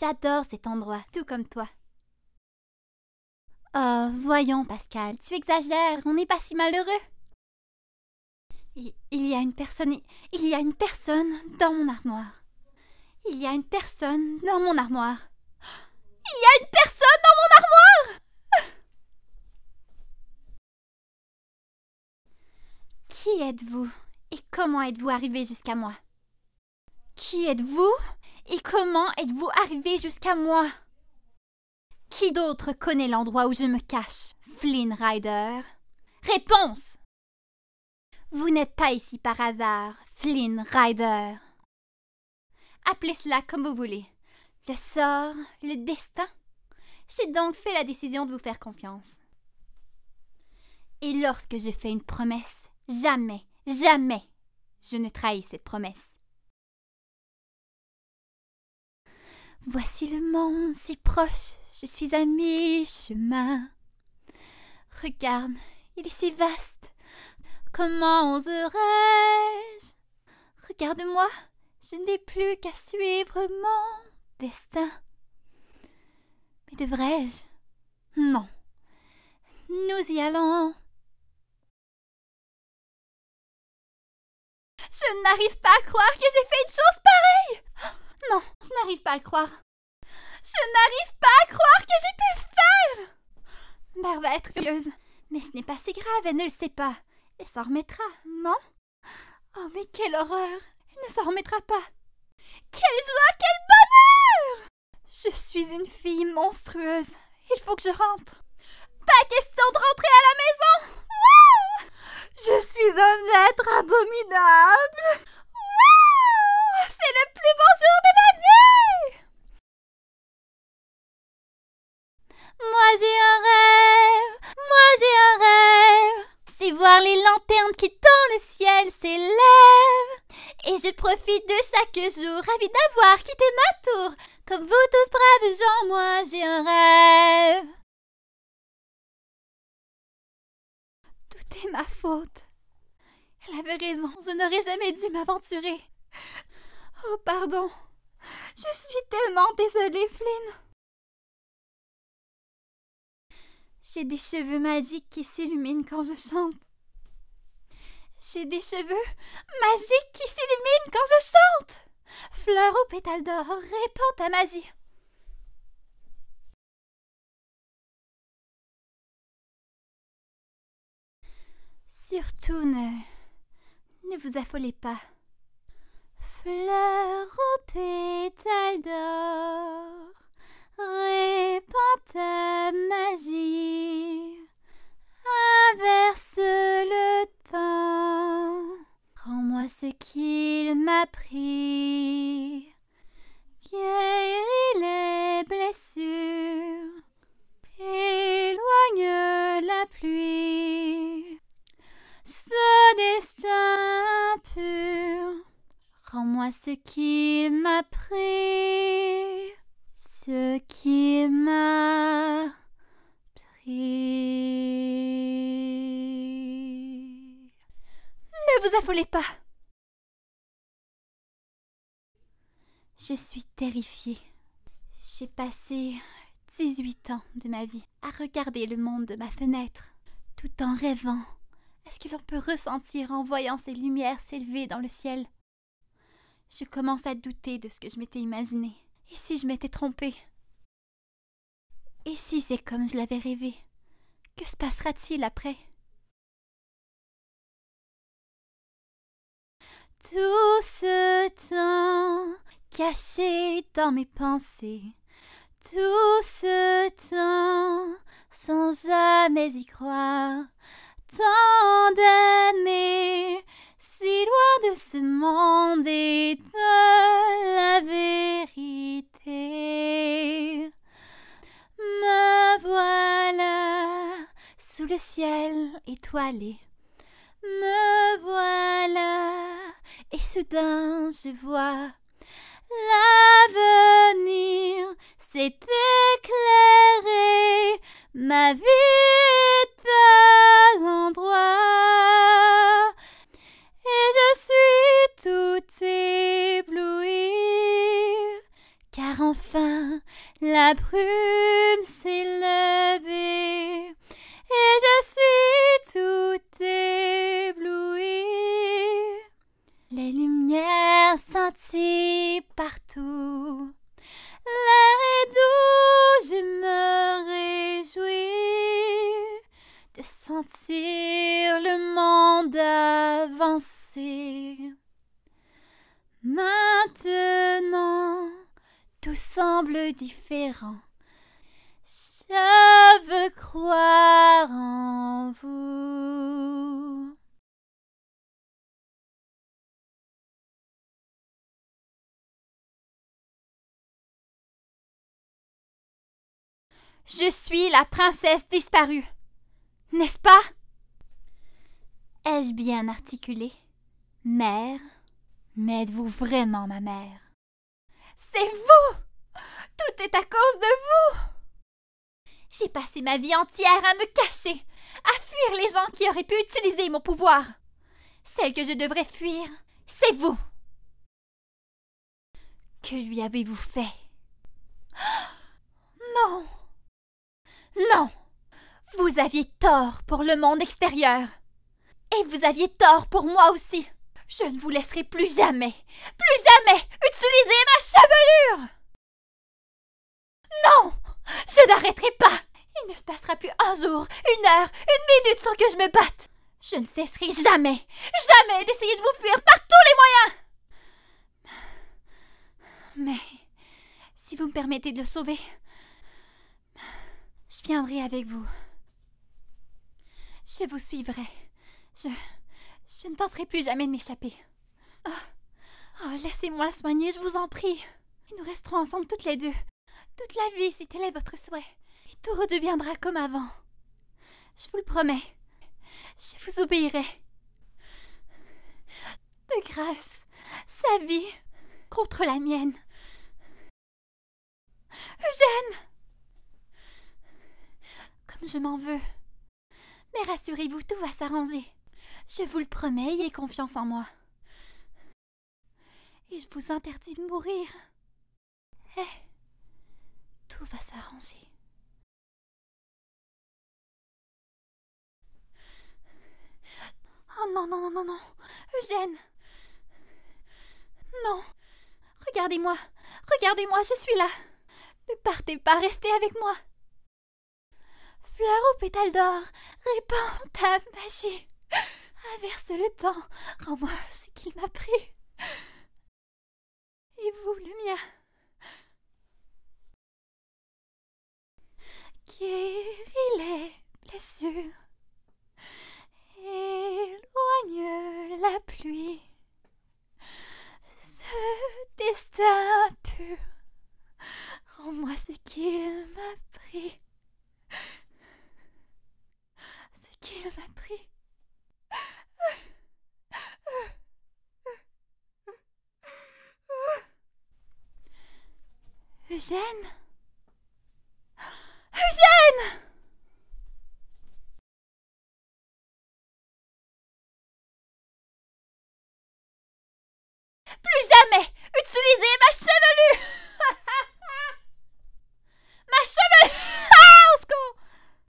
J'adore cet endroit, tout comme toi. Oh, voyons, Pascal, tu exagères, on n'est pas si malheureux. Il, il y a une personne, il y a une personne dans mon armoire. Il y a une personne dans mon armoire. Il y a une personne dans mon armoire Qui êtes-vous et comment êtes-vous arrivé jusqu'à moi Qui êtes-vous et comment êtes-vous arrivé jusqu'à moi Qui d'autre connaît l'endroit où je me cache, Flynn Rider Réponse Vous n'êtes pas ici par hasard, Flynn Rider. Appelez cela comme vous voulez. Le sort, le destin. J'ai donc fait la décision de vous faire confiance. Et lorsque je fais une promesse, jamais, jamais je ne trahis cette promesse. Voici le monde si proche, je suis à mi-chemin. Regarde, il est si vaste, comment oserais-je Regarde-moi, je n'ai plus qu'à suivre mon destin. Mais devrais-je Non. Nous y allons. Je n'arrive pas à croire que j'ai fait une chose pareille. Non, je n'arrive pas à le croire. Je n'arrive pas à croire que j'ai pu le faire Mère va Mais ce n'est pas si grave, elle ne le sait pas. Elle s'en remettra, non Oh, mais quelle horreur Elle ne s'en remettra pas. Quelle joie, quel bonheur Je suis une fille monstrueuse. Il faut que je rentre. Pas question de rentrer à la maison Je suis un être abominable profite de chaque jour. Ravi d'avoir quitté ma tour. Comme vous tous braves gens, moi j'ai un rêve. Tout est ma faute. Elle avait raison, je n'aurais jamais dû m'aventurer. Oh, pardon. Je suis tellement désolée, Flynn. J'ai des cheveux magiques qui s'illuminent quand je chante. J'ai des cheveux magiques qui s'illuminent quand je chante. Fleur au pétales d'or, répands ta magie. Surtout ne. ne vous affolez pas. Fleur au pétales d'or, Ce qu'il m'a pris, guérit les blessures, éloigne la pluie, ce destin pur, rends-moi ce qu'il m'a pris, ce qu'il m'a pris. Ne vous affolez pas Je suis terrifiée. J'ai passé 18 ans de ma vie à regarder le monde de ma fenêtre, tout en rêvant est ce que l'on peut ressentir en voyant ces lumières s'élever dans le ciel. Je commence à douter de ce que je m'étais imaginé. Et si je m'étais trompée Et si c'est comme je l'avais rêvé Que se passera-t-il après Tout ce temps caché dans mes pensées tout ce temps sans jamais y croire. Tant d'années si loin de ce monde et de la vérité. Me voilà sous le ciel étoilé. Me voilà et soudain je vois L'avenir s'est éclairé, ma vie est à l'endroit et je suis tout ébloui, car enfin la brume s'est levée et je suis tout ébloui. Les lumières scintillent partout. L'air est doux, je me réjouis de sentir le monde avancer. Maintenant, tout semble différent. Je veux croire en vous. Je suis la princesse disparue. N'est-ce pas Ai-je bien articulé Mère Mais êtes-vous vraiment ma mère C'est vous Tout est à cause de vous J'ai passé ma vie entière à me cacher, à fuir les gens qui auraient pu utiliser mon pouvoir. Celle que je devrais fuir, c'est vous. Que lui avez-vous fait Non non. Vous aviez tort pour le monde extérieur. Et vous aviez tort pour moi aussi. Je ne vous laisserai plus jamais, plus jamais utiliser ma chevelure. Non. Je n'arrêterai pas. Il ne se passera plus un jour, une heure, une minute sans que je me batte. Je ne cesserai jamais, jamais d'essayer de vous fuir par tous les moyens. Mais si vous me permettez de le sauver, je viendrai avec vous. Je vous suivrai. Je... Je ne tenterai plus jamais de m'échapper. Oh, oh laissez-moi soigner, je vous en prie. Et nous resterons ensemble toutes les deux. Toute la vie, si tel est votre souhait. Et tout redeviendra comme avant. Je vous le promets. Je vous obéirai. De grâce, sa vie contre la mienne. Eugène je m'en veux. Mais rassurez-vous, tout va s'arranger. Je vous le promets, ayez confiance en moi. Et je vous interdis de mourir. Eh, tout va s'arranger. Oh non, non, non, non, non, Eugène Non Regardez-moi Regardez-moi, je suis là Ne partez pas, restez avec moi fleur aux pétale d'or, répands ta magie. inverse le temps, rends-moi ce qu'il m'a pris. Et vous, le mien. Eugène Eugène